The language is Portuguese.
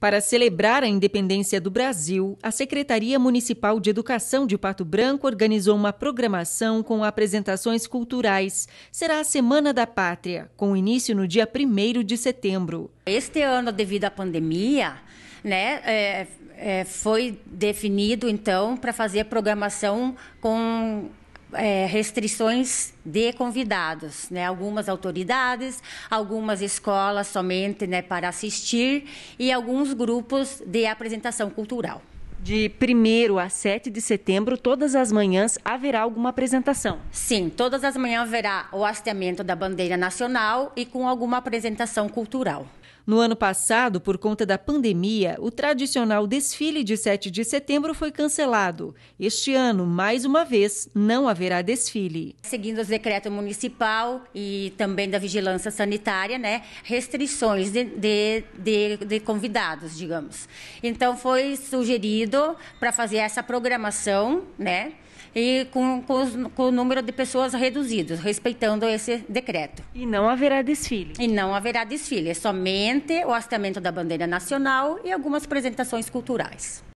Para celebrar a independência do Brasil, a Secretaria Municipal de Educação de Pato Branco organizou uma programação com apresentações culturais. Será a Semana da Pátria, com início no dia 1 de setembro. Este ano, devido à pandemia, né, é, é, foi definido então para fazer a programação com é, restrições de convidados, né? Algumas autoridades, algumas escolas somente, né, para assistir e alguns grupos de apresentação cultural de 1 a 7 de setembro, todas as manhãs haverá alguma apresentação? Sim, todas as manhãs haverá o hasteamento da bandeira nacional e com alguma apresentação cultural. No ano passado, por conta da pandemia, o tradicional desfile de 7 de setembro foi cancelado. Este ano, mais uma vez, não haverá desfile. Seguindo os decretos municipal e também da vigilância sanitária, né, restrições de, de, de, de convidados, digamos. Então, foi sugerido para fazer essa programação, né? E com, com, os, com, o número de pessoas reduzidos, respeitando esse decreto. E não haverá desfile. E não haverá desfile, é somente o hasteamento da bandeira nacional e algumas apresentações culturais.